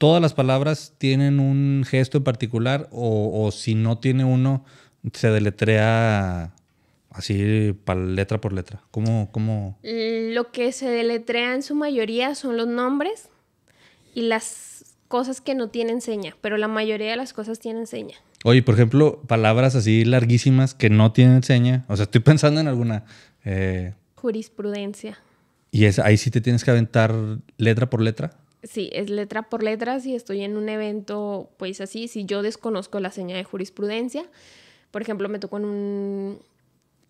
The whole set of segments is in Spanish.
todas las palabras tienen un gesto en particular o, si no tiene uno, se deletrea así letra por letra. ¿Cómo, mm, Lo que se deletrea en su mayoría son los nombres y las cosas que no tienen seña, pero la mayoría de las cosas tienen seña. Oye, por ejemplo, palabras así larguísimas que no tienen seña. O sea, estoy pensando en alguna... Eh, Jurisprudencia. ¿Y es, ahí sí te tienes que aventar letra por letra? Sí, es letra por letra. Si estoy en un evento, pues así, si yo desconozco la seña de jurisprudencia, por ejemplo, me tocó en un,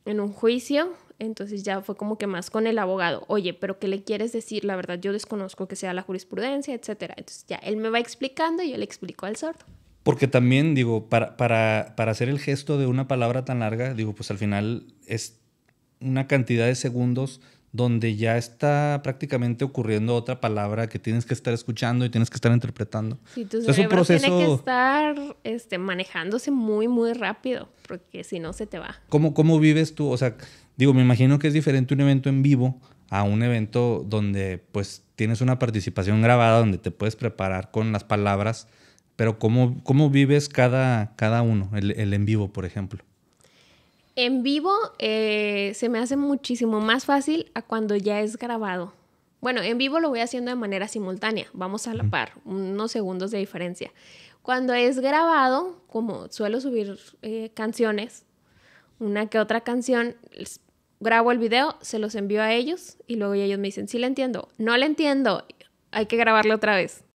en un juicio, entonces ya fue como que más con el abogado, oye, pero ¿qué le quieres decir? La verdad, yo desconozco que sea la jurisprudencia, etcétera. Entonces ya él me va explicando y yo le explico al sordo. Porque también, digo, para, para, para hacer el gesto de una palabra tan larga, digo, pues al final es una cantidad de segundos donde ya está prácticamente ocurriendo otra palabra que tienes que estar escuchando y tienes que estar interpretando. Sí, es un proceso... tiene que estar este, manejándose muy, muy rápido, porque si no se te va. ¿Cómo, ¿Cómo vives tú? O sea, digo, me imagino que es diferente un evento en vivo a un evento donde pues tienes una participación grabada, donde te puedes preparar con las palabras, pero ¿cómo, cómo vives cada, cada uno, el en vivo, por ejemplo? En vivo eh, se me hace muchísimo más fácil a cuando ya es grabado. Bueno, en vivo lo voy haciendo de manera simultánea, vamos a la par, unos segundos de diferencia. Cuando es grabado, como suelo subir eh, canciones, una que otra canción, grabo el video, se los envío a ellos y luego ellos me dicen, sí la entiendo, no la entiendo, hay que grabarlo otra vez.